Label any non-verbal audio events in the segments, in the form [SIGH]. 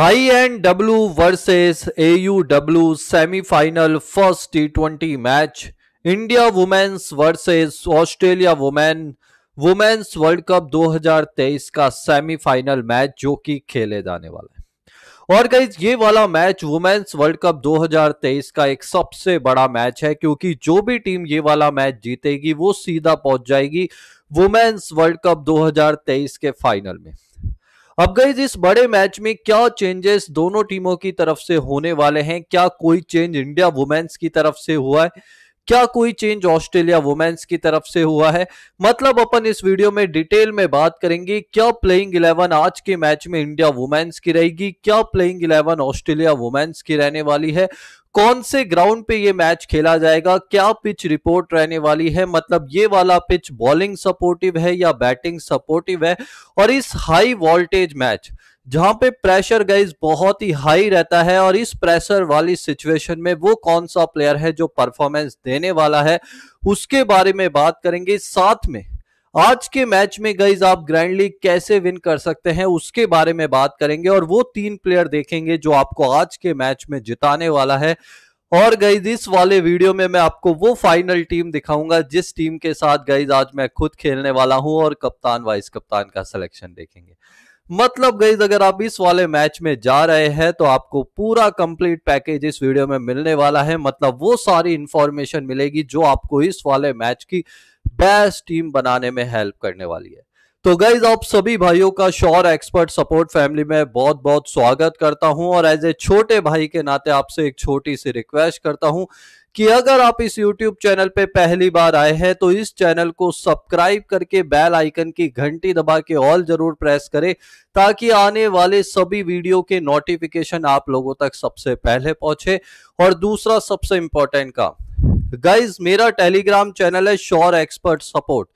आई N W versus AUW semifinal first T twenty match India women's versus Australia women women's world cup 2023 का semifinal match जो कि खेले जाने वाला है और कई ये वाला मैच वुमेन्स वर्ल्ड कप 2023 का एक सबसे बड़ा मैच है क्योंकि जो भी टीम ये वाला मैच जीतेगी वो सीधा पहुंच जाएगी वुमेन्स वर्ल्ड कप 2023 के फाइनल में अब गई इस बड़े मैच में क्या चेंजेस दोनों टीमों की तरफ से होने वाले हैं क्या कोई चेंज इंडिया वुमेन्स की तरफ से हुआ है क्या कोई चेंज ऑस्ट्रेलिया वुमेन्स की तरफ से हुआ है मतलब अपन इस वीडियो में डिटेल में बात करेंगे क्या प्लेइंग इलेवन आज के मैच में इंडिया वुमेन्स की रहेगी क्या प्लेइंग इलेवन ऑस्ट्रेलिया वुमेन्स की रहने वाली है कौन से ग्राउंड पे ये मैच खेला जाएगा क्या पिच रिपोर्ट रहने वाली है मतलब ये वाला पिच बॉलिंग सपोर्टिव है या बैटिंग सपोर्टिव है और इस हाई वोल्टेज मैच जहां पे प्रेशर गाइज बहुत ही हाई रहता है और इस प्रेशर वाली सिचुएशन में वो कौन सा प्लेयर है जो परफॉर्मेंस देने वाला है उसके बारे में बात करेंगे साथ में आज के मैच में गाइज आप ग्रैंड लीग कैसे विन कर सकते हैं उसके बारे में बात करेंगे और वो तीन प्लेयर देखेंगे जो आपको आज के मैच में जिताने वाला है और गाइज इस वाले वीडियो में मैं आपको वो फाइनल टीम दिखाऊंगा जिस टीम के साथ गाइज आज मैं खुद खेलने वाला हूं और कप्तान वाइस कप्तान का सिलेक्शन देखेंगे मतलब गईज अगर आप इस वाले मैच में जा रहे हैं तो आपको पूरा कंप्लीट पैकेज इस वीडियो में मिलने वाला है मतलब वो सारी इंफॉर्मेशन मिलेगी जो आपको इस वाले मैच की बेस्ट टीम बनाने में हेल्प करने वाली है तो गाइज आप सभी भाइयों का शोर एक्सपर्ट सपोर्ट फैमिली में बहुत बहुत स्वागत करता हूं और एज ए छोटे भाई के नाते आपसे एक छोटी सी रिक्वेस्ट करता हूं कि अगर आप इस YouTube चैनल पे पहली बार आए हैं तो इस चैनल को सब्सक्राइब करके बेल आइकन की घंटी दबा के ऑल जरूर प्रेस करें ताकि आने वाले सभी वीडियो के नोटिफिकेशन आप लोगों तक सबसे पहले पहुंचे और दूसरा सबसे इंपॉर्टेंट काम गाइज मेरा टेलीग्राम चैनल है श्योर एक्सपर्ट सपोर्ट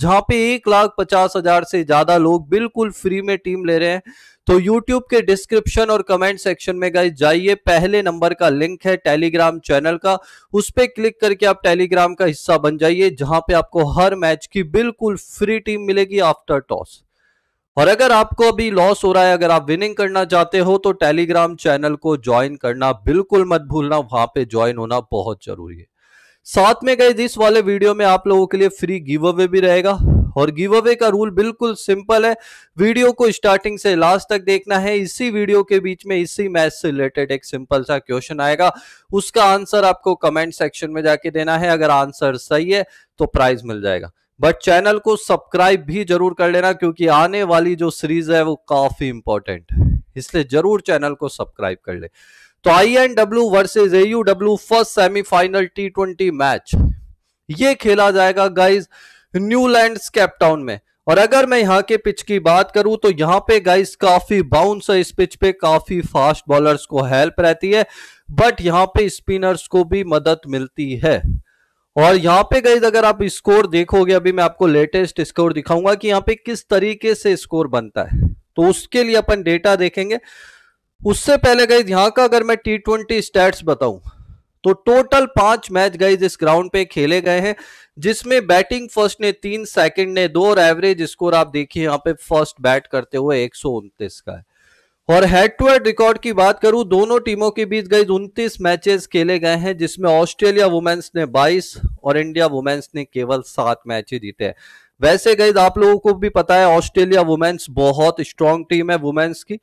जहां पे एक लाख पचास हजार से ज्यादा लोग बिल्कुल फ्री में टीम ले रहे हैं तो YouTube के डिस्क्रिप्शन और कमेंट सेक्शन में गाइज जाइए पहले नंबर का लिंक है टेलीग्राम चैनल का उस पर क्लिक करके आप टेलीग्राम का हिस्सा बन जाइए जहां पे आपको हर मैच की बिल्कुल फ्री टीम मिलेगी आफ्टर टॉस और अगर आपको अभी लॉस हो रहा है अगर आप विनिंग करना चाहते हो तो टेलीग्राम चैनल को ज्वाइन करना बिल्कुल मत भूलना वहां पे ज्वाइन होना बहुत जरूरी है साथ में गए इस वाले वीडियो में आप लोगों के लिए फ्री गिव अवे भी रहेगा और गिव अवे का रूल बिल्कुल सिंपल है वीडियो को स्टार्टिंग से लास्ट तक देखना है इसी वीडियो के बीच में इसी मैथ से रिलेटेड एक सिंपल सा क्वेश्चन आएगा उसका आंसर आपको कमेंट सेक्शन में जाके देना है अगर आंसर सही है तो प्राइज मिल जाएगा बट चैनल को सब्सक्राइब भी जरूर कर लेना क्योंकि आने वाली जो सीरीज है वो काफी इंपॉर्टेंट है इसलिए जरूर चैनल को सब्सक्राइब कर ले तो I N W versus A U W first semifinal T twenty match ये खेला जाएगा गाइज न्यू लैंड स्केपटाउन में और अगर मैं यहाँ के पिच की बात करूं तो यहाँ पे गाइस काफी बाउंस है इस पिच पे काफी फास्ट बॉलर्स को हेल्प रहती है बट यहाँ पे स्पिनर्स को भी मदद मिलती है और यहाँ पे गाइस अगर आप स्कोर देखोगे अभी मैं आपको लेटेस्ट स्कोर दिखाऊंगा कि यहाँ पे किस तरीके से स्कोर बनता है तो उसके लिए अपन डेटा देखेंगे उससे पहले गई यहां का अगर मैं टी ट्वेंटी स्टैट्स बताऊं तो टोटल पांच मैच गई इस ग्राउंड पे खेले गए हैं जिसमें बैटिंग फर्स्ट ने तीन सेकंड ने दो और एवरेज स्कोर आप देखिए यहां पे फर्स्ट बैट करते हुए एक का है और हेड टू हेड रिकॉर्ड की बात करूं दोनों टीमों के बीच गई उनतीस मैचेस खेले गए हैं जिसमें ऑस्ट्रेलिया वुमेन्स ने बाईस और इंडिया वुमेन्स ने केवल सात मैच जीते हैं वैसे गई आप लोगों को भी पता है ऑस्ट्रेलिया वुमेन्स बहुत स्ट्रांग टीम है वुमेन्स की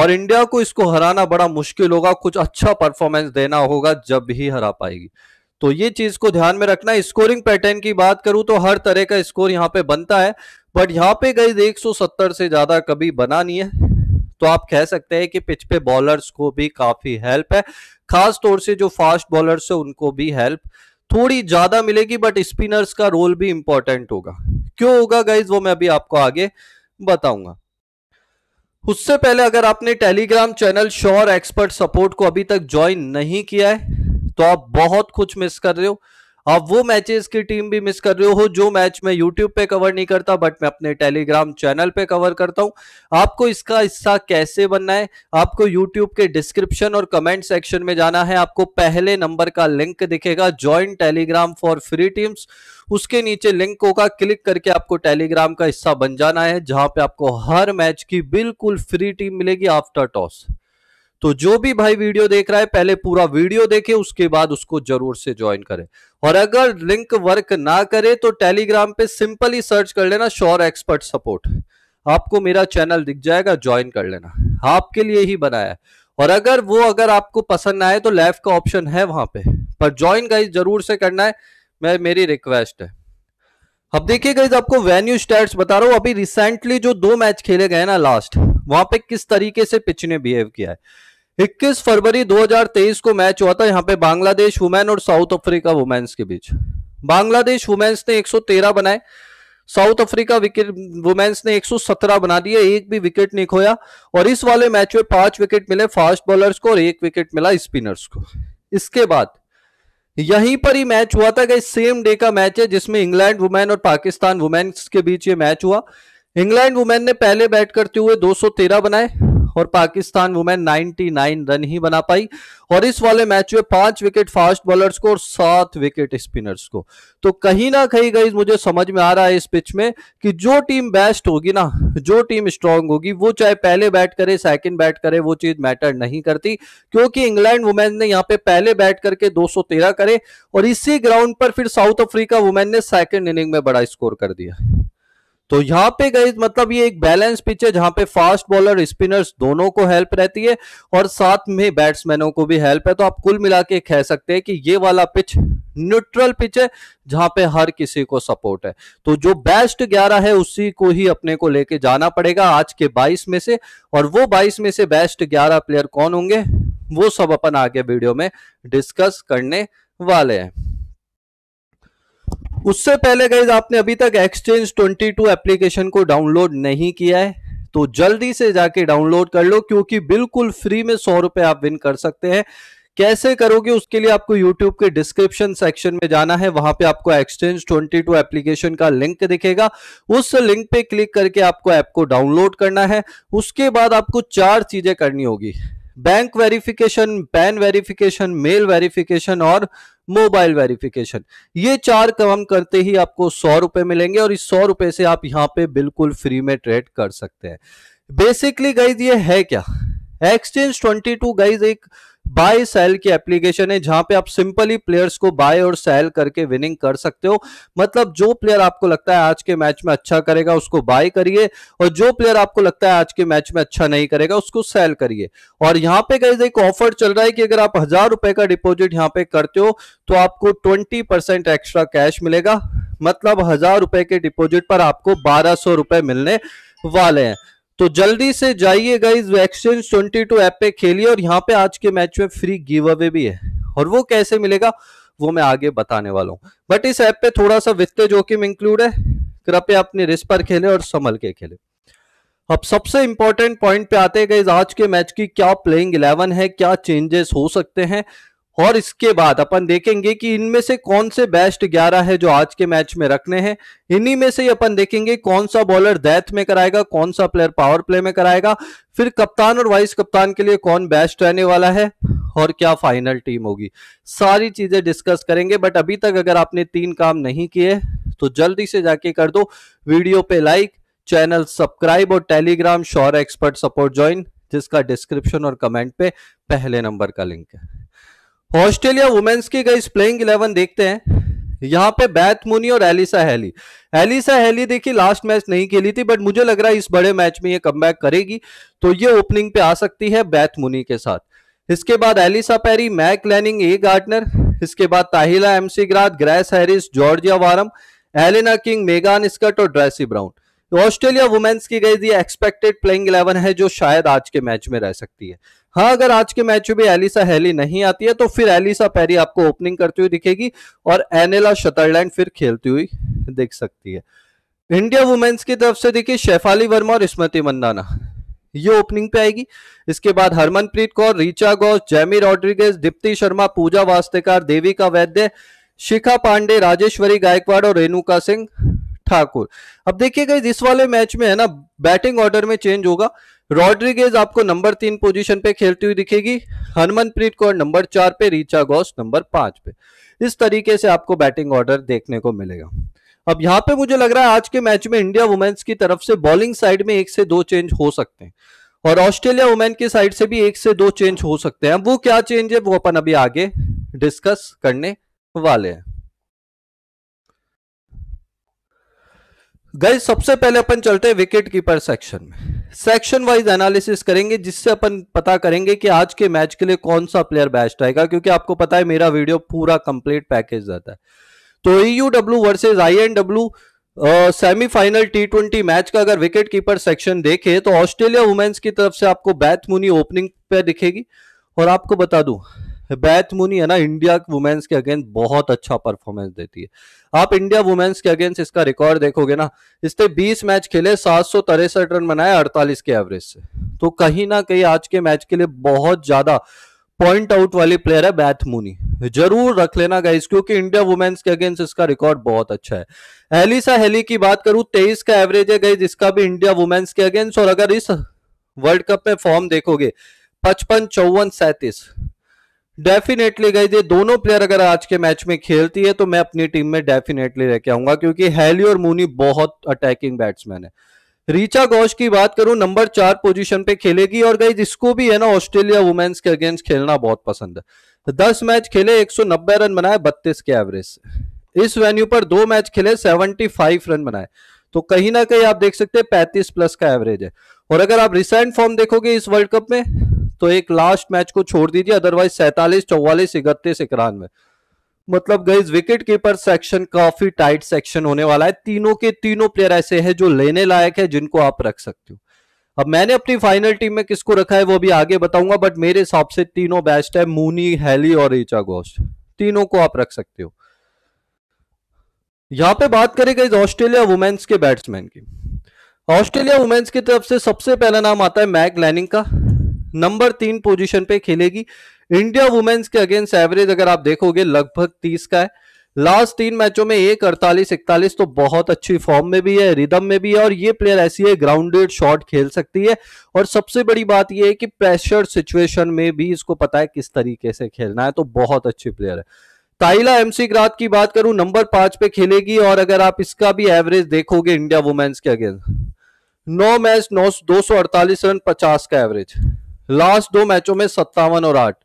और इंडिया को इसको हराना बड़ा मुश्किल होगा कुछ अच्छा परफॉर्मेंस देना होगा जब ही हरा पाएगी तो ये चीज को ध्यान में रखना स्कोरिंग पैटर्न की बात करूं तो हर तरह का स्कोर यहाँ पे बनता है बट यहाँ पे गई 170 से ज्यादा कभी बना नहीं है तो आप कह सकते हैं कि पिच पे बॉलर्स को भी काफी हेल्प है खास तौर से जो फास्ट बॉलर्स है उनको भी हेल्प थोड़ी ज्यादा मिलेगी बट स्पिनर्स का रोल भी इंपॉर्टेंट होगा क्यों होगा गाइज वो मैं अभी आपको आगे बताऊंगा उससे पहले अगर आपने Telegram channel sure expert support को अभी तक ज्वाइन नहीं किया है तो आप बहुत कुछ मिस कर रहे हो आप वो मैचेस की टीम भी मिस कर रहे हो जो मैच मैं यूट्यूब पे कवर नहीं करता बट मैं अपने टेलीग्राम चैनल पे कवर करता हूं आपको इसका हिस्सा कैसे बनना है आपको यूट्यूब के डिस्क्रिप्शन और कमेंट सेक्शन में जाना है आपको पहले नंबर का लिंक दिखेगा join Telegram for free teams उसके नीचे लिंक होगा क्लिक करके आपको टेलीग्राम का हिस्सा बन जाना है जहां पे आपको हर मैच की बिल्कुल फ्री टीम मिलेगी आफ्टर टॉस तो जो भी भाई वीडियो देख रहा है पहले पूरा वीडियो देखे उसके बाद उसको जरूर से ज्वाइन करें और अगर लिंक वर्क ना करे तो टेलीग्राम पे सिंपली सर्च कर लेना श्योर एक्सपर्ट सपोर्ट आपको मेरा चैनल दिख जाएगा ज्वाइन कर लेना आपके लिए ही बनाया है और अगर वो अगर आपको पसंद आए तो लेफ्ट का ऑप्शन है वहां पे पर ज्वाइन गाइज जरूर से करना है मैं मेरी रिक्वेस्ट है अब देखिए गाइज आपको वेन्यू स्टैट्स बता रहा हूं अभी रिसेंटली जो दो मैच खेले गए ना लास्ट वहां पे किस तरीके से पिच ने बिहेव किया है 21 फरवरी 2023 को मैच हुआ था यहाँ पे बांग्लादेश वुमेन और साउथ अफ्रीका वुमेन्स के बीच बांग्लादेश वुमेन्स ने 113 बनाए साउथ अफ्रीका विकेट वुमेन्स ने 117 बना दिए एक भी विकेट नहीं खोया और इस वाले मैच में पांच विकेट मिले फास्ट बॉलर्स को और एक विकेट मिला स्पिनर्स को इसके बाद यहीं पर ही मैच हुआ था कि सेम डे का मैच है जिसमें इंग्लैंड वुमेन और पाकिस्तान वुमेन्स के बीच ये मैच हुआ इंग्लैंड वुमेन ने पहले बैट करते हुए 213 बनाए और पाकिस्तान वुमेन 99 रन ही बना पाई और इस वाले मैच में पांच विकेट फास्ट बॉलर्स को और सात विकेट स्पिनर्स को तो कहीं ना कहीं गई मुझे समझ में आ रहा है इस पिच में कि जो टीम बेस्ट होगी ना जो टीम स्ट्रांग होगी वो चाहे पहले बैट करे सेकेंड बैट करे वो चीज मैटर नहीं करती क्योंकि इंग्लैंड वुमेन ने यहाँ पे पहले बैट करके दो करे और इसी ग्राउंड पर फिर साउथ अफ्रीका वुमेन ने सेकंड इनिंग में बड़ा स्कोर कर दिया तो यहां पे गई मतलब ये एक बैलेंस पिच है जहां पे फास्ट बॉलर स्पिनर्स दोनों को हेल्प रहती है और साथ में बैट्समैनों को भी हेल्प है तो आप कुल मिला के कह सकते हैं कि ये वाला पिच न्यूट्रल पिच है जहां पे हर किसी को सपोर्ट है तो जो बेस्ट 11 है उसी को ही अपने को लेके जाना पड़ेगा आज के 22 में से और वो 22 में से बेस्ट 11 प्लेयर कौन होंगे वो सब अपन आगे वीडियो में डिस्कस करने वाले हैं उससे पहले गाइज आपने अभी तक एक्सचेंज 22 एप्लीकेशन को डाउनलोड नहीं किया है तो जल्दी से जाके डाउनलोड कर लो क्योंकि बिल्कुल फ्री में सौ रुपए आप विन कर सकते हैं कैसे करोगे उसके लिए आपको YouTube के डिस्क्रिप्शन सेक्शन में जाना है वहां पे आपको एक्सचेंज 22 एप्लीकेशन का लिंक दिखेगा उस लिंक पे क्लिक करके आपको ऐप को डाउनलोड करना है उसके बाद आपको चार चीजें करनी होगी bank verification PAN verification mail verification और मोबाइल वेरिफिकेशन ये चार काम करते ही आपको सौ रुपए मिलेंगे और इस सौ रुपए से आप यहाँ पे बिल्कुल फ्री में ट्रेड कर सकते हैं बेसिकली गाइज ये है क्या एक्सचेंज ट्वेंटी टू गाइज एक बाय सेल की एप्लीकेशन है जहां पे आप सिंपली प्लेयर्स को बाय और सेल करके विनिंग कर सकते हो मतलब जो प्लेयर आपको लगता है आज के मैच में अच्छा करेगा उसको बाय करिए और जो प्लेयर आपको लगता है आज के मैच में अच्छा नहीं करेगा उसको सेल करिए और यहाँ पे कहीं एक ऑफर चल रहा है कि अगर आप हजार रुपए का डिपोजिट यहाँ पे करते हो तो आपको ट्वेंटी परसेंट एक्स्ट्रा कैश मिलेगा मतलब हजार रुपए के डिपोजिट पर आपको बारह सौ रुपए मिलने वाले हैं तो जल्दी से जाइए guys exchange twenty two app पे खेलिए और यहाँ पे आज के मैच में फ्री गिव अवे भी है और वो कैसे मिलेगा वो मैं आगे बताने वाला हूँ बट इस ऐप पे थोड़ा सा वित्तीय जोखिम इंक्लूड है कृपया अपने रिस्क पर खेले और संभल के खेले अब सबसे इंपॉर्टेंट पॉइंट पे आते हैं गाइज आज के मैच की क्या प्लेइंग इलेवन है क्या चेंजेस हो सकते हैं और इसके बाद अपन देखेंगे कि इनमें से कौन से बेस्ट 11 है जो आज के मैच में रखने हैं इन्हीं में से ही अपन देखेंगे कौन सा बॉलर डेथ में कराएगा कौन सा प्लेयर पावर प्ले में कराएगा फिर कप्तान और वाइस कप्तान के लिए कौन बेस्ट रहने वाला है और क्या फाइनल टीम होगी सारी चीजें डिस्कस करेंगे बट अभी तक अगर आपने तीन काम नहीं किए तो जल्दी से जाके कर दो वीडियो पे लाइक चैनल सब्सक्राइब और Telegram sure expert support join जिसका डिस्क्रिप्शन और कमेंट पे पहले नंबर का लिंक है ऑस्ट्रेलिया वुमेन्स की गई प्लेइंग इलेवन देखते हैं यहाँ पे बैथ मुनी और एलिसा हैली एलिसा हैली देखिए लास्ट मैच नहीं खेली थी बट मुझे लग रहा है इस बड़े मैच में ये कम करेगी तो ये ओपनिंग पे आ सकती है बैथ मुनी के साथ इसके बाद Ellyse Perry Meg Lanning A Gardner इसके बाद Tahlia McGrath Grace Harris Georgia Wareham Alana King Megan Schutt और ड्रेसी ब्राउन ऑस्ट्रेलिया वुमेन्स की गई ये एक्सपेक्टेड प्लेइंग इलेवन है जो शायद आज के मैच में रह सकती है हाँ अगर आज के मैच में एलिसा हैली नहीं आती है तो फिर एलिसा पैरी आपको ओपनिंग करती हुई दिखेगी और एनेला शतरलैंड फिर खेलती हुई दिख सकती है इंडिया वुमेन्स की तरफ से देखिए शेफाली वर्मा और स्मृति मंदाना ये ओपनिंग पे आएगी इसके बाद हरमनप्रीत कौर रिचा गौस जैमी रॉड्रिगेज दीप्ति शर्मा पूजा वास्तेकार देविका वैद्य शिखा पांडे राजेश्वरी गायकवाड़ और रेणुका सिंह ठाकुर अब देखिएगा इस वाले मैच में है ना बैटिंग ऑर्डर में चेंज होगा रॉड्रिगेज आपको नंबर तीन पोजीशन पे खेलती हुई दिखेगी हरमनप्रीत कौर नंबर चार पे रीचा गौस नंबर पांच पे इस तरीके से आपको बैटिंग ऑर्डर देखने को मिलेगा अब यहां पे मुझे लग रहा है आज के मैच में इंडिया वुमेन्स की तरफ से बॉलिंग साइड में एक से दो चेंज हो सकते हैं और ऑस्ट्रेलिया वुमेन की साइड से भी एक से दो चेंज हो सकते हैं अब वो क्या चेंज है वो अपन अभी आगे डिस्कस करने वाले हैं गए सबसे पहले अपन चलते हैं विकेट कीपर सेक्शन में सेक्शन वाइज एनालिसिस करेंगे जिससे अपन पता करेंगे कि आज के मैच के लिए कौन सा प्लेयर बेस्ट आएगा क्योंकि आपको पता है मेरा वीडियो पूरा कंप्लीट पैकेज रहता है तो E W versus I N W semifinal T twenty match का अगर विकेट कीपर सेक्शन देखे तो ऑस्ट्रेलिया वुमेन्स की तरफ से आपको बैथ मुनी ओपनिंग पे दिखेगी और आपको बता दू हिबैत मुनी है ना इंडिया वुमेन्स के अगेंस्ट बहुत अच्छा परफॉर्मेंस देती है आप इंडिया वुमेन्स के अगेंस्ट इसका रिकॉर्ड देखोगे ना इसने 20 मैच खेले सात सौ तिरसठ रन बनाए 48 के एवरेज से तो कहीं ना कहीं आज के मैच के लिए बहुत ज्यादा पॉइंट आउट वाली प्लेयर है बैथ मुनी जरूर रख लेना गाइस क्योंकि इंडिया वुमेन्स के अगेंस्ट इसका रिकॉर्ड बहुत अच्छा है एलिसा हेली की बात करूं तेईस का एवरेज है गाइस इसका भी इंडिया वुमेन्स के अगेंस्ट और अगर इस वर्ल्ड कप में फॉर्म देखोगे पचपन चौवन सैतीस डेफिनेटली गई ये दोनों प्लेयर अगर आज के मैच में खेलती है तो मैं अपनी टीम में डेफिनेटली लेके आऊंगा क्योंकि हैली और मूनी बहुत अटैकिंग बैट्समैन है रीचा घोष की बात करूं नंबर चार पोजीशन पे खेलेगी और गई इसको भी है ना ऑस्ट्रेलिया वुमेन्स के अगेंस्ट खेलना बहुत पसंद है दस मैच खेले 190 रन बनाए 32 के एवरेज इस वेन्यू पर दो मैच खेले 75 रन बनाए तो कहीं ना कहीं आप देख सकते हैं 35 प्लस का एवरेज है और अगर आप रिसेंट फॉर्म देखोगे इस वर्ल्ड कप में तो एक लास्ट मैच को छोड़ दीजिए अदरवाइज सैतालीस चौवालीस इकतीस इकानवे मतलब गई विकेट कीपर सेक्शन काफी टाइट सेक्शन होने वाला है तीनों के तीनों प्लेयर ऐसे हैं जो लेने लायक है जिनको आप रख सकते हो अब मैंने अपनी फाइनल टीम में किसको रखा है वो भी आगे बताऊंगा बट मेरे हिसाब से तीनों बेस्ट है मूनी हैली और ईचा घोष तीनों को आप रख सकते हो यहां पे बात करें गई ऑस्ट्रेलिया वुमेन्स के बैट्समैन की ऑस्ट्रेलिया वुमेन्स की तरफ से सबसे पहला नाम आता है मैक लैनिंग का नंबर तीन पोजीशन पे खेलेगी इंडिया वुमेन्स के अगेंस्ट एवरेज अगर आप देखोगे लगभग तीस का है लास्ट तीन मैचों में एक अड़तालीस इकतालीस तो बहुत अच्छी फॉर्म में भी है रिदम में भी है और ये प्लेयर ऐसी है ग्राउंडेड शॉट खेल सकती है और सबसे बड़ी बात यह है कि प्रेशर सिचुएशन में भी इसको पता है किस तरीके से खेलना है तो बहुत अच्छी प्लेयर है ताइला एमसी ग्राथ की बात करूं नंबर पांच पे खेलेगी और अगर आप इसका भी एवरेज देखोगे इंडिया वुमेन्स के अगेंस्ट नौ मैच नौ दो रन पचास का एवरेज लास्ट दो मैचों में सत्तावन और आठ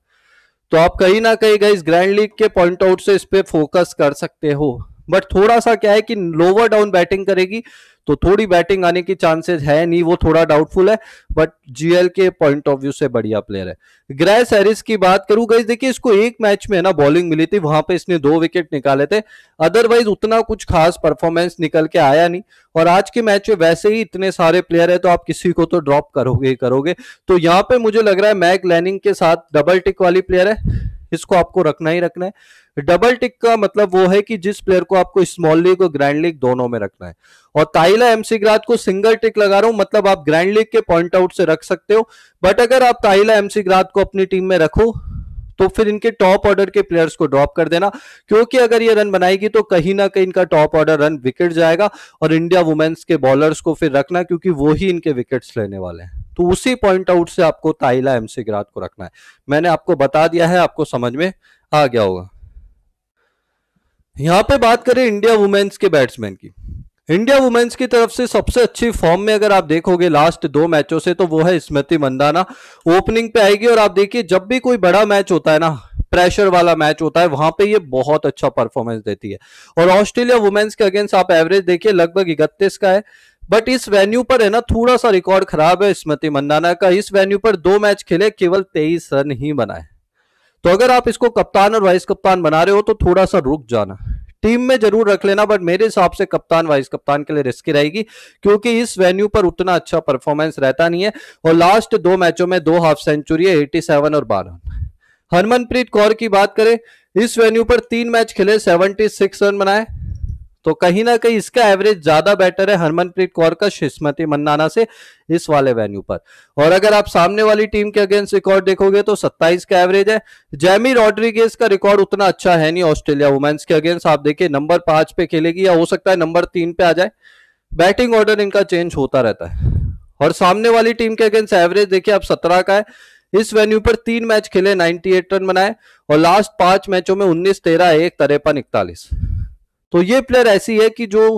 तो आप कहीं ना कहीं गई ग्रैंड लीग के पॉइंट आउट से इस पर फोकस कर सकते हो बट थोड़ा सा क्या है कि लोअर डाउन बैटिंग करेगी तो थोड़ी बैटिंग आने की चांसेस है नहीं वो थोड़ा डाउटफुल है बट जीएल के पॉइंट ऑफ व्यू से बढ़िया प्लेयर है ग्रेस हैरिस की बात करूं गई देखिए इसको एक मैच में ना बॉलिंग मिली थी वहां पे इसने दो विकेट निकाले थे अदरवाइज उतना कुछ खास परफॉर्मेंस निकल के आया नहीं और आज के मैच में वैसे ही इतने सारे प्लेयर है तो आप किसी को तो ड्रॉप करोगे करोगे तो यहाँ पे मुझे लग रहा है मैक लैनिंग के साथ डबल टिक वाली प्लेयर है इसको आपको रखना ही रखना है डबल टिक का मतलब वो है कि जिस प्लेयर को आपको स्मॉल लीग और ग्रैंड लीग दोनों में रखना है और ताइला एमसीग्राथ को सिंगल टिक लगा रहा हूं मतलब आप ग्रैंड लीग के पॉइंट आउट से रख सकते हो बट अगर आप ताइला एमसीग्राथ को अपनी टीम में रखो तो फिर इनके टॉप ऑर्डर के प्लेयर्स को ड्रॉप कर देना क्योंकि अगर ये रन बनाएगी तो कहीं ना कहीं इनका टॉप ऑर्डर रन विकेट जाएगा और इंडिया वुमेन्स के बॉलर्स को फिर रखना क्योंकि वो ही इनके विकेट्स लेने वाले हैं तो उसी पॉइंट आउट से आपको ताइला एमसी ग्राथ को रखना है मैंने आपको बता दिया है आपको समझ में आ गया होगा यहाँ पे बात करें इंडिया वुमेन्स के बैट्समैन की इंडिया वुमेन्स की तरफ से सबसे अच्छी फॉर्म में अगर आप देखोगे लास्ट दो मैचों से तो वो है स्मृति मंदाना ओपनिंग पे आएगी और आप देखिए जब भी कोई बड़ा मैच होता है ना प्रेशर वाला मैच होता है वहां पे ये बहुत अच्छा परफॉर्मेंस देती है और ऑस्ट्रेलिया वुमेन्स के अगेंस्ट आप एवरेज देखिए लगभग इकतीस का है बट इस वेन्यू पर है ना थोड़ा सा रिकॉर्ड खराब है स्मृति मंदाना का इस वेन्यू पर दो मैच खेले केवल तेईस रन ही बनाए तो अगर आप इसको कप्तान और वाइस कप्तान बना रहे हो तो थोड़ा सा रुक जाना टीम में जरूर रख लेना बट मेरे हिसाब से कप्तान वाइस कप्तान के लिए रिस्की रहेगी क्योंकि इस वेन्यू पर उतना अच्छा परफॉर्मेंस रहता नहीं है और लास्ट दो मैचों में दो हाफ सेंचुरी है सेवन और बारह हरमनप्रीत कौर की बात करें इस वेन्यू पर तीन मैच खेले सिक्स रन बनाए तो कहीं ना कहीं इसका एवरेज ज्यादा बेटर है हरमनप्रीत कौर का शिस्मती मन्नाना से इस वाले वेन्यू पर और अगर आप सामने वाली टीम के अगेंस्ट रिकॉर्ड देखोगे तो 27 का एवरेज है जैमी रॉड्रिगेज का रिकॉर्ड उतना अच्छा है नहीं ऑस्ट्रेलिया वुमेन्स के अगेंस्ट आप देखिए नंबर पांच पे खेलेगी या हो सकता है नंबर तीन पे आ जाए बैटिंग ऑर्डर इनका चेंज होता रहता है और सामने वाली टीम के अगेंस्ट एवरेज देखिए आप सत्रह का है इस वेन्यू पर तीन मैच खेले 98 रन बनाए और लास्ट पांच मैचों में 19 13 एक तरेपन इकतालीस तो ये प्लेयर ऐसी है कि जो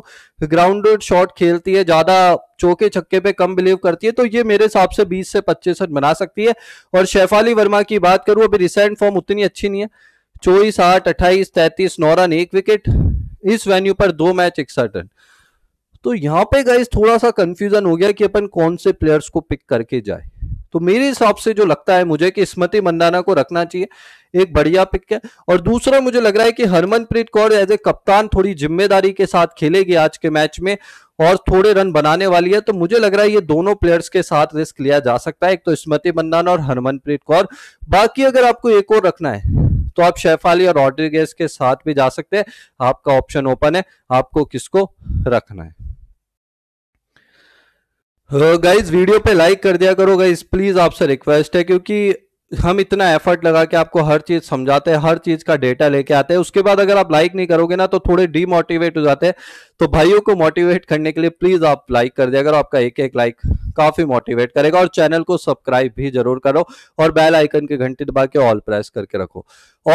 ग्राउंडेड शॉट खेलती है ज्यादा चौके छक्के पे कम बिलीव करती है तो ये मेरे हिसाब से 20 से 25 रन बना सकती है और शेफाली वर्मा की बात करूं अभी रिसेंट फॉर्म उतनी अच्छी नहीं है चौबीस आठ अट्ठाईस तैतीस नौ रन एक विकेट इस वेन्यू पर दो मैच इकसठ रन तो यहाँ पे गाइज थोड़ा सा कंफ्यूजन हो गया कि अपन कौन से प्लेयर्स को पिक करके जाए तो मेरे हिसाब से जो लगता है मुझे कि स्मृति मंदाना को रखना चाहिए एक बढ़िया पिक है और दूसरा मुझे लग रहा है कि हरमनप्रीत कौर एज ए कप्तान थोड़ी जिम्मेदारी के साथ खेलेगी आज के मैच में और थोड़े रन बनाने वाली है तो मुझे लग रहा है ये दोनों प्लेयर्स के साथ रिस्क लिया जा सकता है एक तो स्मृति मंदाना और हरमनप्रीत कौर बाकी अगर आपको एक और रखना है तो आप शेफाली और रॉड्रिगेज के साथ भी जा सकते हैं आपका ऑप्शन ओपन है आपको किसको रखना है गाइज uh, वीडियो पे लाइक कर दिया करो गाइज प्लीज आपसे रिक्वेस्ट है क्योंकि हम इतना एफर्ट लगा के आपको हर चीज समझाते हैं हर चीज का डेटा लेके आते हैं उसके बाद अगर आप लाइक नहीं करोगे ना तो थोड़े डीमोटिवेट हो जाते हैं तो भाइयों को मोटिवेट करने के लिए प्लीज आप लाइक कर दिया करो आपका एक एक लाइक काफी मोटिवेट करेगा और चैनल को सब्सक्राइब भी जरूर करो और बेल आइकन के घंटी दबा के ऑल प्रेस करके रखो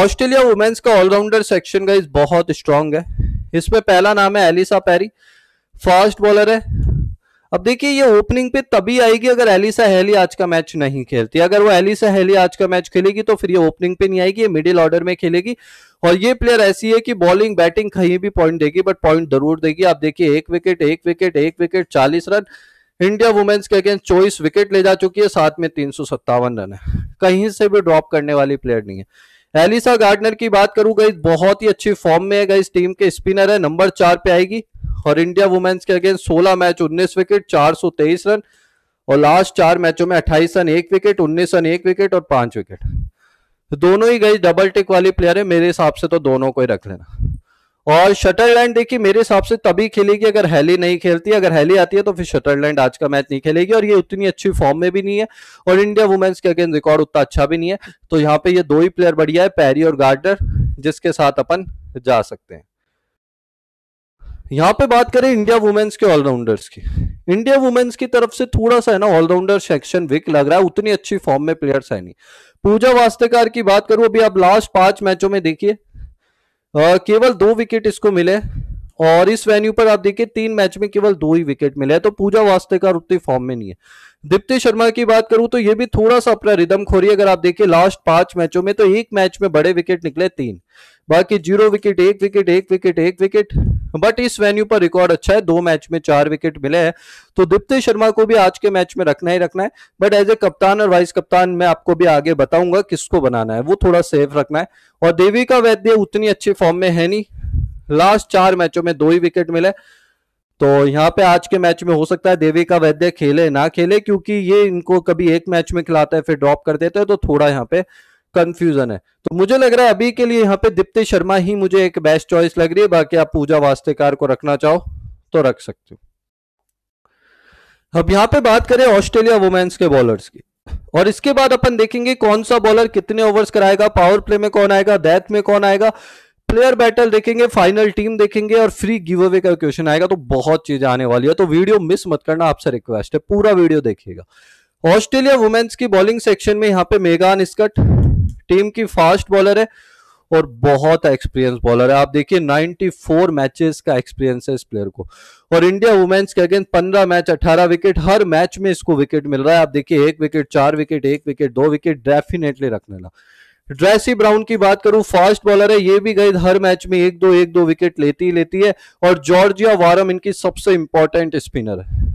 ऑस्ट्रेलिया वुमेन्स का ऑलराउंडर सेक्शन गाइज बहुत स्ट्रांग है इसमें पहला नाम है एलिसा पैरी फास्ट बॉलर है अब देखिए ये ओपनिंग पे तभी आएगी अगर एलिसा हेली आज का मैच नहीं खेलती अगर वो एलिसा हेली आज का मैच खेलेगी तो फिर ये ओपनिंग पे नहीं आएगी ये मिडिल ऑर्डर में खेलेगी और ये प्लेयर ऐसी है कि बॉलिंग बैटिंग कहीं भी पॉइंट देगी बट पॉइंट जरूर देगी आप देखिए एक विकेट एक विकेट एक विकेट चालीस रन इंडिया वुमेन्स के अगेंस्ट चौबीस विकेट ले जा चुकी है साथ में तीन रन है कहीं से भी ड्रॉप करने वाली प्लेयर नहीं है एलिसा गार्डनर की बात करूं गई बहुत ही अच्छी फॉर्म में है गई टीम के स्पिनर है नंबर चार पे आएगी और इंडिया वुमेन्स के अगेंस्ट सोलह मैच उन्नीस विकेट चार रन और लास्ट चार मैचों में अट्ठाईस रन एक विकेट उन्नीस रन एक विकेट और पांच विकेट तो दोनों ही गई डबल टिक वाली प्लेयर है मेरे हिसाब से तो दोनों को ही रख लेना और शटरलैंड देखिए मेरे हिसाब से तभी खेलेगी अगर हैली नहीं खेलती अगर हैली आती है तो फिर शटरलैंड आज का मैच नहीं खेलेगी और ये उतनी अच्छी फॉर्म में भी नहीं है और इंडिया वुमेन्स के अगेंस्ट रिकॉर्ड उतना अच्छा भी नहीं है तो यहाँ पे ये दो ही प्लेयर बढ़िया है पैरी और गार्डर जिसके साथ अपन जा सकते हैं यहाँ पे बात करें इंडिया वुमेन्स के ऑलराउंडर्स की इंडिया वुमेन्स की तरफ से थोड़ा सा है ना ऑलराउंडर सेक्शन वीक लग रहा है उतनी अच्छी फॉर्म में प्लेयर्स है नहीं पूजा वास्तेकार की बात करूं अभी आप लास्ट पांच मैचों में देखिए केवल दो विकेट इसको मिले और इस वेन्यू पर आप देखिए तीन मैच में केवल दो ही विकेट मिले तो पूजा वास्तेकार उतनी फॉर्म में नहीं है दीप्ति शर्मा की बात करूं तो ये भी थोड़ा सा अपना रिदम खोरी अगर आप देखिए लास्ट पांच मैचों में तो एक मैच में बड़े विकेट निकले तीन बाकी जीरो विकेट एक विकेट एक विकेट एक विकेट बट इस वेन्यू पर रिकॉर्ड अच्छा है दो मैच में चार विकेट मिले हैं तो दीप्ति शर्मा को भी आज के मैच में रखना ही रखना है बट एज ए कप्तान और वाइस कप्तान मैं आपको भी आगे बताऊंगा किसको बनाना है वो थोड़ा सेफ रखना है और देवी का वैद्य उतनी अच्छी फॉर्म में है नहीं लास्ट चार मैचों में दो ही विकेट मिले तो यहाँ पे आज के मैच में हो सकता है देवी का वैद्य खेले ना खेले क्योंकि ये इनको कभी एक मैच में खिलाता है फिर ड्रॉप कर देते हैं तो थोड़ा यहाँ पे कंफ्यूजन है तो मुझे लग रहा है अभी के लिए यहाँ पे दीप्ति शर्मा ही मुझे एक बेस्ट चॉइस लग रही है बाकी आप पूजा वास्तेकार को रखना चाहो तो रख सकते हो अब यहां पे बात करें ऑस्ट्रेलिया वुमेन्स के बॉलर्स की और इसके बाद अपन देखेंगे कौन सा बॉलर कितने ओवर्स कराएगा पावर प्ले में कौन आएगा डेथ में कौन आएगा प्लेयर बैटल देखेंगे फाइनल टीम देखेंगे और फ्री गिव अवे का क्वेश्चन आएगा तो बहुत चीज आने वाली है तो वीडियो मिस मत करना आपसे रिक्वेस्ट है पूरा वीडियो देखिएगा ऑस्ट्रेलिया वुमेन्स की बॉलिंग सेक्शन में यहाँ पे मेगान स्कट टीम की फास्ट बॉलर है और बहुत एक्सपीरियंस बॉलर है आप देखिए 94 मैचेस का एक्सपीरियंस है इस प्लेयर को और इंडिया वुमेन्स के अगेंस्ट 15 मैच 18 विकेट हर मैच में इसको विकेट मिल रहा है आप देखिए एक विकेट चार विकेट एक विकेट दो विकेट डेफिनेटली रखने ला ड्रेसी ब्राउन की बात करूं फास्ट बॉलर है ये भी गई हर मैच में एक दो एक दो विकेट लेती ही लेती है और जॉर्जिया वारम इनकी सबसे इंपॉर्टेंट स्पिनर है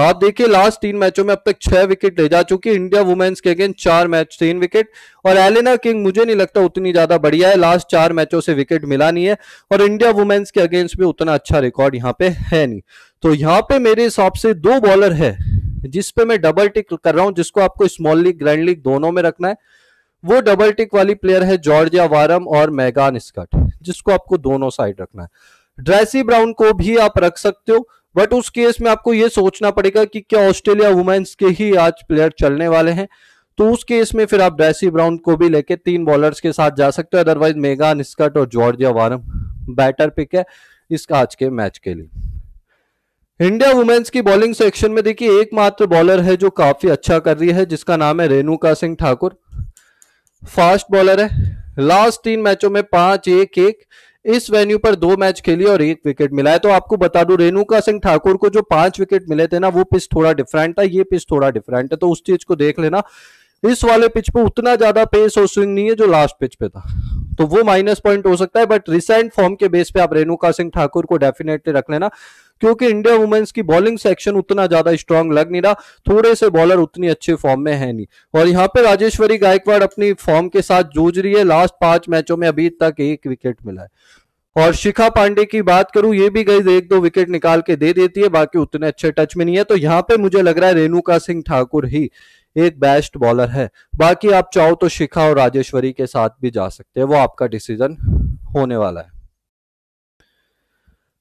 आप देखिए लास्ट तीन मैचों में अब तक छह विकेट ले जा चुकी है इंडिया वुमेन्स के अगेंस्ट चार मैच तीन विकेट और एलेना किंग मुझे नहीं लगता उतनी ज्यादा बढ़िया है लास्ट चार मैचों से विकेट मिला नहीं है और इंडिया वुमेन्स के अगेंस्ट भी उतना अच्छा रिकॉर्ड यहाँ पे है नहीं तो यहाँ पे मेरे हिसाब से दो बॉलर है जिसपे मैं डबल टिक कर रहा हूं जिसको आपको स्मॉल लीग ग्रैंड लीग दोनों में रखना है वो डबल टिक वाली प्लेयर है जॉर्जिया वारम और मैगान स्कट जिसको आपको दोनों साइड रखना है ड्रेसी ब्राउन को भी आप रख सकते हो बट उस केस में आपको ये सोचना पड़ेगा कि क्या ऑस्ट्रेलिया वुमेन्स के ही आज प्लेयर चलने वाले हैं तो उस केस में फिर आप डैसी ब्राउन को भी लेके तीन बॉलर्स के साथ जा सकते हो अदरवाइज मेगा निस्कट और जॉर्जिया वारम बैटर पिक है इस आज के मैच के लिए इंडिया वुमेन्स की बॉलिंग सेक्शन में देखिए एकमात्र बॉलर है जो काफी अच्छा कर रही है जिसका नाम है रेणुका सिंह ठाकुर फास्ट बॉलर है लास्ट तीन मैचों में पांच एक एक इस वेन्यू पर दो मैच खेली और एक विकेट मिला है तो आपको बता दू रेणुका सिंह ठाकुर को जो पांच विकेट मिले थे ना वो पिच थोड़ा डिफरेंट था ये पिच थोड़ा डिफरेंट है तो उस चीज को देख लेना इस वाले पिच पे उतना ज्यादा पेस और स्विंग नहीं है जो लास्ट पिच पे था तो वो माइनस पॉइंट हो सकता है बट रिसेंट फॉर्म के बेस पे आप रेणुका सिंह ठाकुर को डेफिनेटली रख लेना क्योंकि इंडिया वुमेन्स की बॉलिंग सेक्शन उतना ज्यादा स्ट्रांग लग नहीं रहा थोड़े से बॉलर उतनी अच्छे फॉर्म में है नहीं और यहाँ पे राजेश्वरी गायकवाड़ अपनी फॉर्म के साथ जूझ रही है लास्ट पांच मैचों में अभी तक एक विकेट मिला है और शिखा पांडे की बात करूं ये भी गई एक दो विकेट निकाल के दे देती है बाकी उतने अच्छे टच में नहीं है तो यहाँ पे मुझे लग रहा है रेणुका सिंह ठाकुर ही एक बेस्ट बॉलर है बाकी आप चाहो तो शिखा और राजेश्वरी के साथ भी जा सकते हैं वो आपका डिसीजन होने वाला है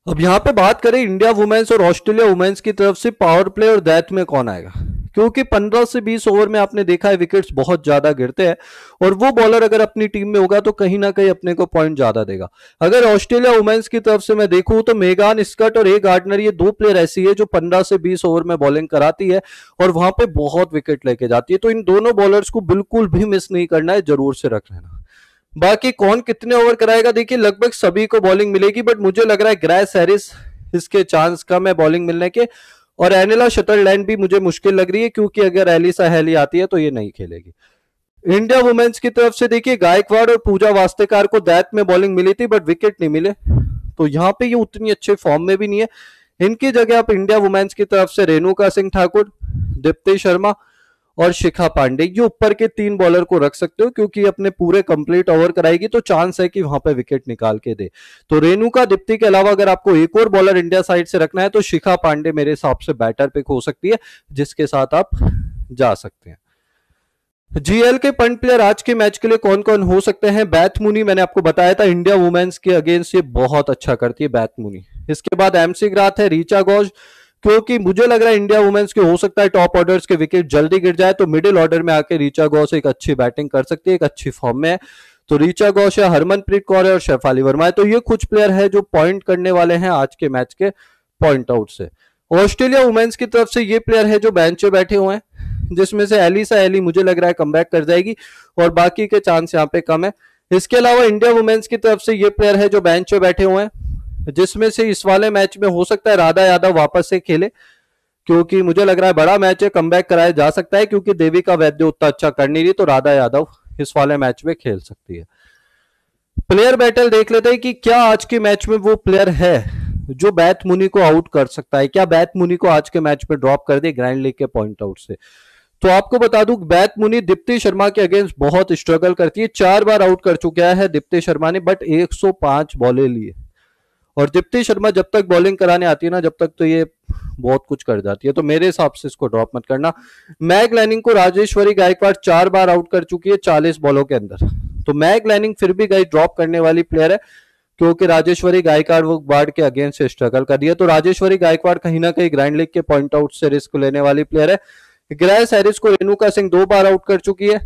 अब यहां पे बात करें इंडिया वुमेन्स और ऑस्ट्रेलिया वुमेन्स की तरफ से पावर प्ले और डेथ में कौन आएगा क्योंकि 15 से 20 ओवर में आपने देखा है विकेट्स बहुत ज्यादा गिरते हैं और वो बॉलर अगर अपनी टीम में होगा तो कहीं ना कहीं अपने को पॉइंट ज्यादा देगा अगर ऑस्ट्रेलिया वुमेन्स की तरफ से मैं देखूं तो मेगान स्कट और ए गार्डनर ये दो प्लेयर ऐसी है जो पंद्रह से बीस ओवर में बॉलिंग कराती है और वहां पर बहुत विकेट लेके जाती है तो इन दोनों बॉलर्स को बिल्कुल भी मिस नहीं करना है जरूर से रख लेना बाकी कौन कितने ओवर कराएगा देखिए लगभग सभी को बॉलिंग मिलेगी बट मुझे लग रहा है ग्रैस हैरिस इसके चांस कम है बॉलिंग मिलने के और एनिला शटर लैंड भी मुझे मुश्किल लग रही है क्योंकि अगर एलिसा हैली आती है तो ये नहीं खेलेगी इंडिया वुमेन्स की तरफ से देखिए गायकवाड़ और पूजा वास्तेकार को दैत में बॉलिंग मिली थी बट विकेट नहीं मिले तो यहाँ पे ये उतनी अच्छे फॉर्म में भी नहीं है इनकी जगह आप इंडिया वुमेन्स की तरफ से रेणुका सिंह ठाकुर दीप्ति शर्मा और शिखा पांडे ये ऊपर के तीन बॉलर को रख सकते हो क्योंकि अपने पूरे कंप्लीट ओवर कराएगी तो चांस है कि वहां पर विकेट निकाल के दे तो रेणुका दीप्ति के अलावा अगर आपको एक और बॉलर इंडिया साइड से रखना है तो शिखा पांडे मेरे हिसाब से बैटर पिक हो सकती है जिसके साथ आप जा सकते हैं जीएल के पंट प्लेयर आज के मैच के लिए कौन कौन हो सकते हैं बैथ मुनी मैंने आपको बताया था इंडिया वुमेन्स के अगेंस्ट ये बहुत अच्छा करती है बैथ मुनी इसके बाद एमसी ग्राथ है रीचा गौज क्योंकि मुझे लग रहा है इंडिया वुमेन्स के हो सकता है टॉप ऑर्डर्स के विकेट जल्दी गिर जाए तो मिडिल ऑर्डर में आके रीचा गौस एक अच्छी बैटिंग कर सकती है एक अच्छी फॉर्म में है तो रीचा गौस या हरमनप्रीत कौर है और शेफाली वर्मा है तो ये कुछ प्लेयर है जो पॉइंट करने वाले हैं आज के मैच के पॉइंट आउट से ऑस्ट्रेलिया वुमेन्स की तरफ से ये प्लेयर है जो बेंच पे बैठे हुए हैं जिसमें से एलिसा एली मुझे लग रहा है कम कर जाएगी और बाकी के चांस यहाँ पे कम है इसके अलावा इंडिया वुमेन्स की तरफ से ये प्लेयर है जो बेंच पे बैठे हुए हैं जिसमें से इस वाले मैच में हो सकता है राधा यादव वापस से खेले क्योंकि मुझे लग रहा है बड़ा मैच है कम कराया जा सकता है क्योंकि देवी का वैद्य उतना अच्छा कर नहीं रही तो राधा यादव इस वाले मैच में खेल सकती है प्लेयर बैटल देख लेते हैं कि क्या आज के मैच में वो प्लेयर है जो बैथ मुनि को आउट कर सकता है क्या बैथ मुनि को आज के मैच में ड्रॉप कर दे ग्रैंड लीग के पॉइंट आउट से तो आपको बता दूं बैत मुनि दीप्ति शर्मा के अगेंस्ट बहुत स्ट्रगल करती है चार बार आउट कर चुका है दीप्ति शर्मा ने बट 105 बॉले लिए और दीप्ति शर्मा जब तक बॉलिंग कराने आती है ना जब तक तो ये बहुत कुछ कर जाती है तो मेरे हिसाब से इसको ड्रॉप मत करना मैग लैनिंग को राजेश्वरी गायकवाड़ चार बार आउट कर चुकी है चालीस बॉलों के अंदर तो मैग लैनिंग फिर भी गई ड्रॉप करने वाली प्लेयर है क्योंकि राजेश्वरी गायकवाड़ वो बाढ़ के अगेंस्ट स्ट्रगल कर दिया तो राजेश्वरी गायकवाड़ कहीं ना कहीं ग्रैंड लीग के पॉइंट आउट से रिस्क लेने वाली प्लेयर है ग्रैस हैरिस को रेणुका सिंह दो बार आउट कर चुकी है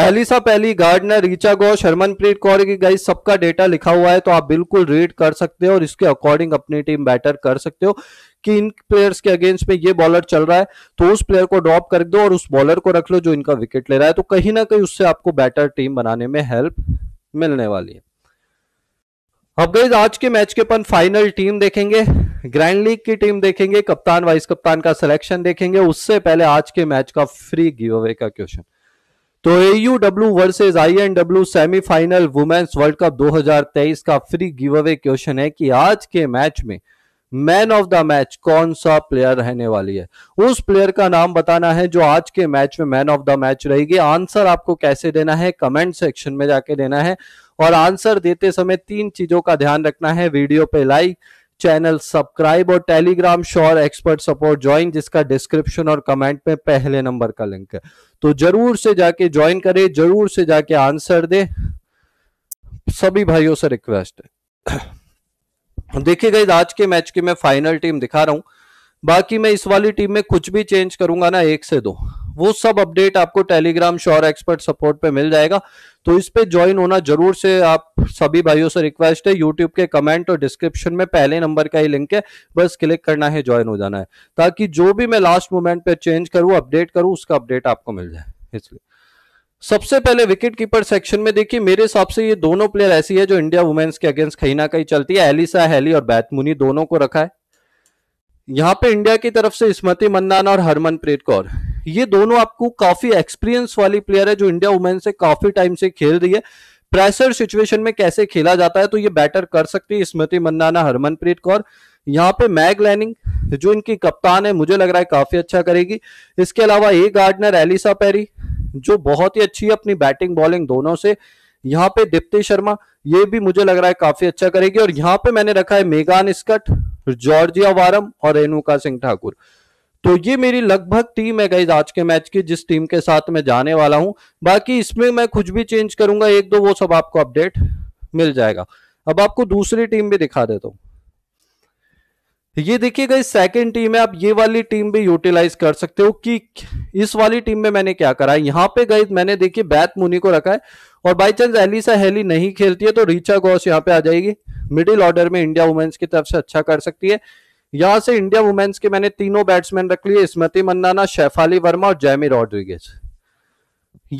एलिसा पहली गार्डनर रिचा गौर हरमनप्रीत कौर की गाइस सबका डेटा लिखा हुआ है तो आप बिल्कुल रीड कर सकते हो और इसके अकॉर्डिंग अपनी टीम बैटर कर सकते हो कि इन प्लेयर्स के अगेंस्ट में ये बॉलर चल रहा है तो उस प्लेयर को ड्रॉप कर दो और उस बॉलर को रख लो जो इनका विकेट ले रहा है तो कहीं ना कहीं उससे आपको बैटर टीम बनाने में हेल्प मिलने वाली है अब गई आज के मैच के अपन फाइनल टीम देखेंगे ग्रैंड लीग की टीम देखेंगे कप्तान वाइस कप्तान का सिलेक्शन देखेंगे उससे पहले आज के मैच का फ्री गिव अवे का क्वेश्चन तो AU W versus I N W semifinal women's world cup 2023 का फ्री गिव अवे क्वेश्चन है कि आज के मैच में मैन ऑफ द मैच कौन सा प्लेयर रहने वाली है उस प्लेयर का नाम बताना है जो आज के मैच में मैन ऑफ द मैच रहेगी आंसर आपको कैसे देना है कमेंट सेक्शन में जाके देना है और आंसर देते समय तीन चीजों का ध्यान रखना है वीडियो पे लाइक चैनल सब्सक्राइब और Telegram sure expert support join जिसका डिस्क्रिप्शन और कमेंट में पहले नंबर का लिंक है तो जरूर से जाके ज्वाइन करें जरूर से जाके आंसर दे सभी भाइयों से रिक्वेस्ट है [CLEARS THROAT] देखिए गई आज के मैच की मैं फाइनल टीम दिखा रहा हूं बाकी मैं इस वाली टीम में कुछ भी चेंज करूंगा ना एक से दो वो सब अपडेट आपको टेलीग्राम श्योर एक्सपर्ट सपोर्ट पे मिल जाएगा तो इस पे ज्वाइन होना जरूर से आप सभी भाइयों से रिक्वेस्ट है यूट्यूब के कमेंट और डिस्क्रिप्शन में पहले नंबर का ही लिंक है बस क्लिक करना है ज्वाइन हो जाना है ताकि जो भी मैं लास्ट मोमेंट पे चेंज करूं अपडेट करूं उसका अपडेट आपको मिल जाए इसलिए सबसे पहले विकेट कीपर सेक्शन में देखिए मेरे हिसाब से ये दोनों प्लेयर ऐसी है जो इंडिया वुमेन्स के अगेंस्ट कहीं ना कहीं चलती है एलिसा हैली और बैथमुनी दोनों को रखा है यहाँ पे इंडिया की तरफ से स्मृति मंदाना और हरमनप्रीत कौर ये दोनों आपको काफी एक्सपीरियंस वाली प्लेयर है जो इंडिया वुमेन से काफी टाइम से खेल रही है प्रेशर सिचुएशन में कैसे खेला जाता है तो ये बैटर कर सकती है स्मृति मंदाना हरमनप्रीत कौर यहाँ पे मैग लैनिंग जो इनकी कप्तान है मुझे लग रहा है काफी अच्छा करेगी इसके अलावा ए गार्डनर एलिसा पेरी जो बहुत ही अच्छी है अपनी बैटिंग बॉलिंग दोनों से यहाँ पे दीप्ति शर्मा ये भी मुझे लग रहा है काफी अच्छा करेगी और यहाँ पे मैंने रखा है मेगान स्कट जॉर्जिया वारम और रेणुका सिंह ठाकुर तो ये मेरी लगभग टीम है गाइज आज के मैच की जिस टीम के साथ मैं जाने वाला हूं बाकी इसमें मैं कुछ भी चेंज करूंगा एक दो वो सब आपको अपडेट मिल जाएगा अब आपको दूसरी टीम भी दिखा देता हूं ये देखिए गई सेकेंड टीम है आप ये वाली टीम भी यूटिलाइज कर सकते हो कि इस वाली टीम में मैंने क्या करा है यहाँ पे गई मैंने देखिए बैत मुनी को रखा है और बाई चांस एलिसा हेली नहीं खेलती है तो रिचा गौस यहाँ पे आ जाएगी मिडिल ऑर्डर में इंडिया वुमेन्स की तरफ से अच्छा कर सकती है यहां से इंडिया वुमेन्स के मैंने तीनों बैट्समैन रख लिए स्मृति मंदाना शेफाली वर्मा और जैमी रॉड्रिगेज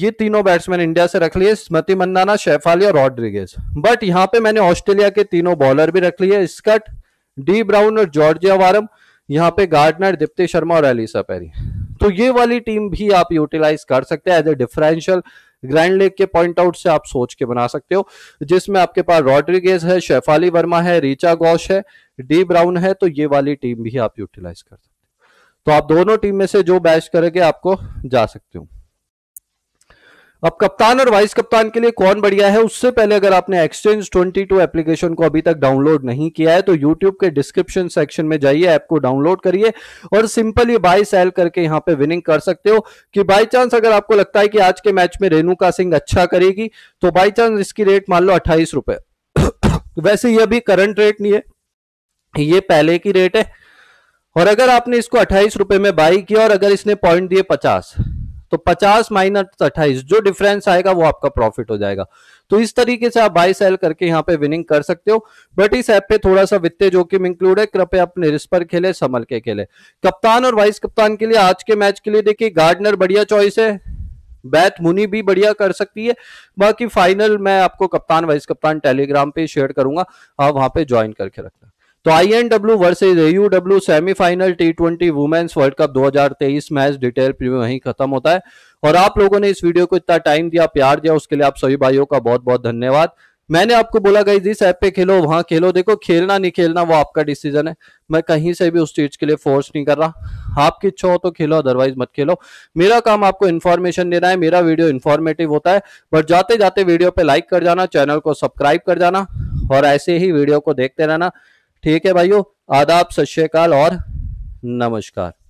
ये तीनों बैट्समैन इंडिया से रख लिए स्मृति मंदाना शेफाली और रॉड्रिगेज बट यहाँ पे मैंने ऑस्ट्रेलिया के तीनों बॉलर भी रख लिए स्कट डी ब्राउन और जॉर्जिया वारम यहाँ पे गार्डनर दीप्ति शर्मा और एलिसा पेरी तो ये वाली टीम भी आप यूटिलाइज कर सकते हैं as a differential grand league के पॉइंट आउट से आप सोच के बना सकते हो जिसमें आपके पास रॉड्रिगेज है शेफाली वर्मा है रीचा गौश है डी ब्राउन है तो ये वाली टीम भी आप यूटिलाइज कर सकते हो तो आप दोनों टीम में से जो बैच करेंगे आपको जा सकते हो अब कप्तान और वाइस कप्तान के लिए कौन बढ़िया है उससे पहले अगर आपने एक्सचेंज 22 एप्लीकेशन को अभी तक डाउनलोड नहीं किया है तो यूट्यूब के डिस्क्रिप्शन सेक्शन में जाइए ऐप को डाउनलोड करिए और सिंपल ये बाई सेल करके यहाँ पे विनिंग कर सकते हो कि बाई चांस अगर आपको लगता है कि आज के मैच में रेणुका सिंह अच्छा करेगी तो बाई चांस इसकी रेट मान लो अट्ठाईस [COUGHS] वैसे ये अभी करंट रेट नहीं है ये पहले की रेट है और अगर आपने इसको अट्ठाईस रुपए में बाई किया और अगर इसने पॉइंट दिए पचास तो 50 माइनस अट्ठाईस जो डिफरेंस आएगा वो आपका प्रॉफिट हो जाएगा तो इस तरीके से आप बाई सेल करके यहाँ पे विनिंग कर सकते हो बट इस ऐप पे थोड़ा सा वित्तीय जोखिम इंक्लूड है कृपया अपने रिस्क पर खेले संभल के खेले कप्तान और वाइस कप्तान के लिए आज के मैच के लिए देखिए गार्डनर बढ़िया चॉइस है बैथ मुनी भी बढ़िया कर सकती है बाकी फाइनल मैं आपको कप्तान वाइस कप्तान टेलीग्राम पे शेयर करूंगा आप वहां पे ज्वाइन करके रखना तो I N W versus AUW semifinal T twenty women's world cup 2023 match detail preview वहीं खत्म होता है और आप लोगों ने इस वीडियो को इतना टाइम दिया प्यार दिया उसके लिए आप सभी भाइयों का बहुत बहुत धन्यवाद मैंने आपको बोला गई जिस ऐप पे खेलो वहां खेलो देखो खेलना नहीं खेलना वो आपका डिसीजन है मैं कहीं से भी उस चीज के लिए फोर्स नहीं कर रहा आपकी इच्छा हो तो खेलो अदरवाइज मत खेलो मेरा काम आपको इन्फॉर्मेशन देना है मेरा वीडियो इन्फॉर्मेटिव होता है बट जाते जाते वीडियो पे लाइक कर जाना चैनल को सब्सक्राइब कर जाना और ऐसे ही वीडियो को देखते रहना ठीक है भाइयों आदाब सत श्रीकाल और नमस्कार